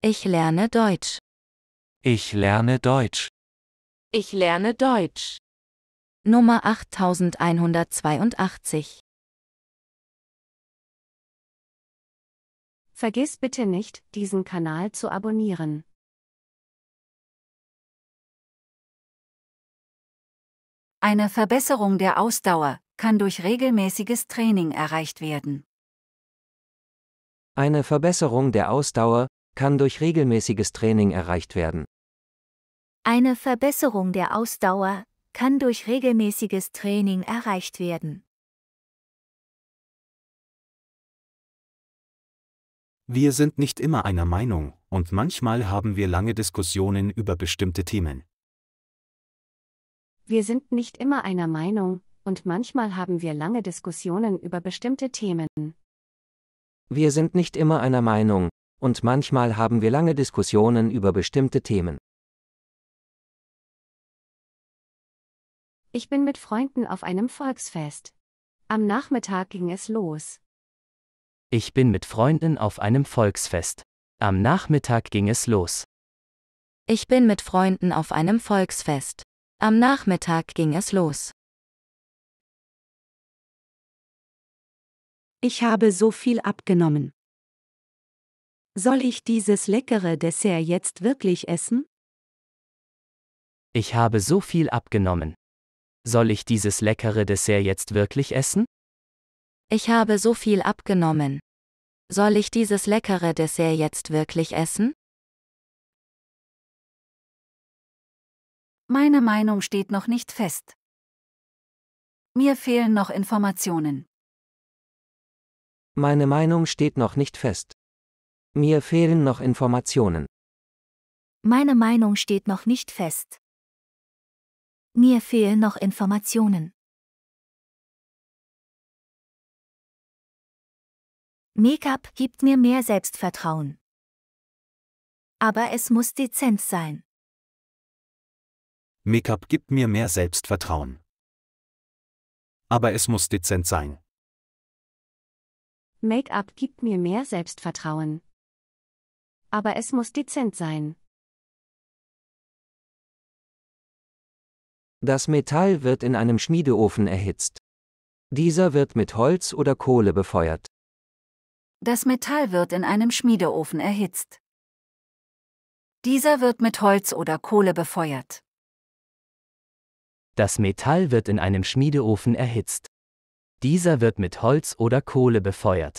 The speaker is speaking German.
Ich lerne Deutsch. Ich lerne Deutsch. Ich lerne Deutsch. Nummer 8182. Vergiss bitte nicht, diesen Kanal zu abonnieren. Eine Verbesserung der Ausdauer kann durch regelmäßiges Training erreicht werden. Eine Verbesserung der Ausdauer kann durch regelmäßiges Training erreicht werden. Eine Verbesserung der Ausdauer kann durch regelmäßiges Training erreicht werden. Wir sind nicht immer einer Meinung, und manchmal haben wir lange Diskussionen über bestimmte Themen. Wir sind nicht immer einer Meinung, und manchmal haben wir lange Diskussionen über bestimmte Themen. Wir sind nicht immer einer Meinung, und manchmal haben wir lange Diskussionen über bestimmte Themen. Ich bin mit Freunden auf einem Volksfest. Am Nachmittag ging es los. Ich bin mit Freunden auf einem Volksfest. Am Nachmittag ging es los. Ich bin mit Freunden auf einem Volksfest. Am Nachmittag ging es los. Ich habe so viel abgenommen. Soll ich dieses leckere Dessert jetzt wirklich essen? Ich habe so viel abgenommen. Soll ich dieses leckere Dessert jetzt wirklich essen? Ich habe so viel abgenommen. Soll ich dieses leckere Dessert jetzt wirklich essen? Meine Meinung steht noch nicht fest. Mir fehlen noch Informationen. Meine Meinung steht noch nicht fest. Mir fehlen noch Informationen. Meine Meinung steht noch nicht fest. Mir fehlen noch Informationen. Make-up gibt mir mehr Selbstvertrauen. Aber es muss dezent sein. Make-up gibt mir mehr Selbstvertrauen. Aber es muss dezent sein. Make-up gibt mir mehr Selbstvertrauen. Aber es muss dezent sein. Das Metall wird in einem Schmiedeofen erhitzt. Dieser wird mit Holz oder Kohle befeuert. Das Metall wird in einem Schmiedeofen erhitzt. Dieser wird mit Holz oder Kohle befeuert. Das Metall wird in einem Schmiedeofen erhitzt. Dieser wird mit Holz oder Kohle befeuert.